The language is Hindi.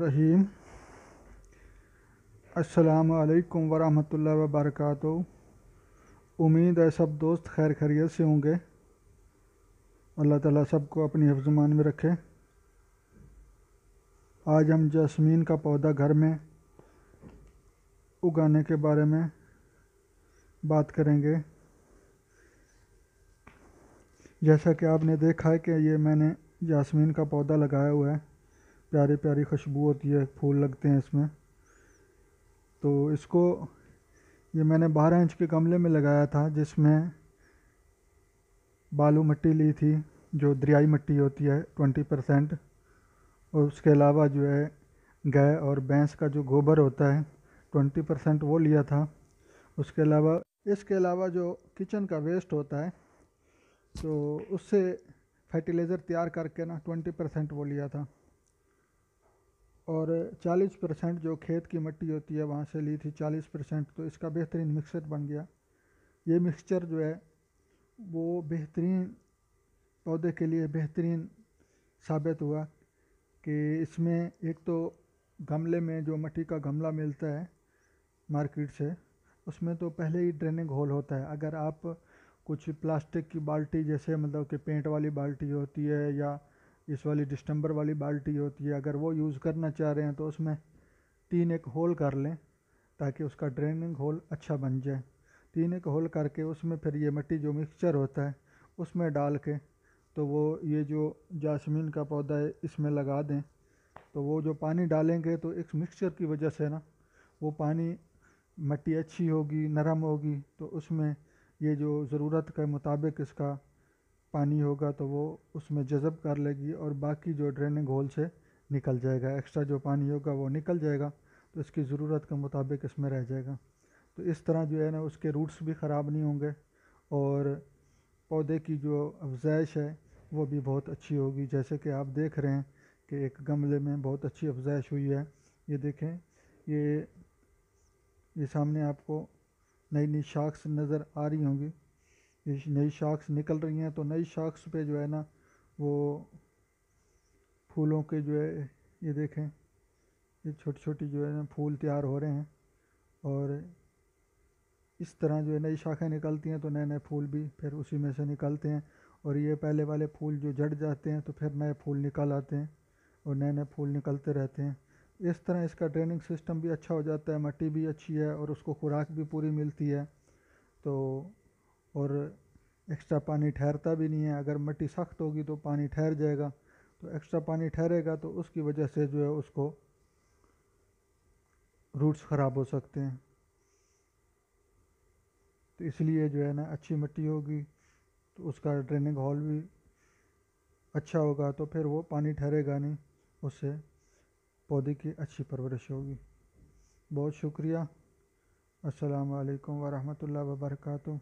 रहीम असलकम वरहमतुल्लाह वबरक उम्मीद है सब दोस्त खैर खैरियत से होंगे अल्लाह ताला सबको अपनी हफ्जमान में रखे आज हम जसमीन का पौधा घर में उगाने के बारे में बात करेंगे जैसा कि आपने देखा है कि ये मैंने जासमीन का पौधा लगाया हुआ है प्यारे प्यारी खुशबू होती है फूल लगते हैं इसमें तो इसको ये मैंने बारह इंच के गमले में लगाया था जिसमें बालू मिट्टी ली थी जो दरियाई मिट्टी होती है ट्वेंटी परसेंट और उसके अलावा जो है गाय और भैंस का जो गोबर होता है ट्वेंटी परसेंट वो लिया था उसके अलावा इसके अलावा जो किचन का वेस्ट होता है तो उससे फर्टिलाइज़र तैयार करके ना ट्वेंटी परसेंट वो लिया था और 40 परसेंट जो खेत की मिट्टी होती है वहाँ से ली थी 40 परसेंट तो इसका बेहतरीन मिक्सर बन गया ये मिक्सचर जो है वो बेहतरीन पौधे के लिए बेहतरीन साबित हुआ कि इसमें एक तो गमले में जो मट्टी का गमला मिलता है मार्केट से उसमें तो पहले ही ड्रेनिंग होल होता है अगर आप कुछ प्लास्टिक की बाल्टी जैसे मतलब कि पेंट वाली बाल्टी होती है या इस वाली डिस्टम्बर वाली बाल्टी होती है अगर वो यूज़ करना चाह रहे हैं तो उसमें तीन एक होल कर लें ताकि उसका ड्रेनिंग होल अच्छा बन जाए तीन एक होल करके उसमें फिर ये मिट्टी जो मिक्सचर होता है उसमें डाल के तो वो ये जो जासमीन का पौधा है इसमें लगा दें तो वो जो पानी डालेंगे तो इस मिक्सचर की वजह से ना वो पानी मिट्टी अच्छी होगी नरम होगी तो उसमें ये जो ज़रूरत के मुताबिक इसका पानी होगा तो वो उसमें जज़ब कर लेगी और बाकी जो ड्रेनिंग होल से निकल जाएगा एक्स्ट्रा जो पानी होगा वो निकल जाएगा तो इसकी ज़रूरत के मुताबिक इसमें रह जाएगा तो इस तरह जो है ना उसके रूट्स भी ख़राब नहीं होंगे और पौधे की जो अफजाइश है वो भी बहुत अच्छी होगी जैसे कि आप देख रहे हैं कि एक गमले में बहुत अच्छी अफजाइश हुई है ये देखें ये ये सामने आपको नई नई शाख्स नज़र आ रही होंगी नई शाख्स निकल रही हैं तो नई शाख्स पे जो है ना वो फूलों के जो है ये देखें ये छोटी छोटी जो है ना फूल तैयार हो रहे हैं और इस तरह जो है नई शाखें निकलती हैं तो नए नए फूल भी फिर उसी में से निकलते हैं और ये पहले वाले फूल जो जड़ जाते हैं तो फिर नए फूल निकल आते हैं और नए नए फूल निकलते रहते हैं इस तरह इसका ड्रेनिंग सिस्टम भी अच्छा हो जाता है मट्टी भी अच्छी है और उसको खुराक भी पूरी मिलती है तो और एक्स्ट्रा पानी ठहरता भी नहीं है अगर मिट्टी सख्त होगी तो पानी ठहर जाएगा तो एक्स्ट्रा पानी ठहरेगा तो उसकी वजह से जो है उसको रूट्स ख़राब हो सकते हैं तो इसलिए जो है ना अच्छी मिट्टी होगी तो उसका ड्रेनिंग हॉल भी अच्छा होगा तो फिर वो पानी ठहरेगा नहीं उससे पौधे की अच्छी परवरिश होगी बहुत शुक्रिया अस्सलाम वालेकुम वरहमतुल्लाह वबरकू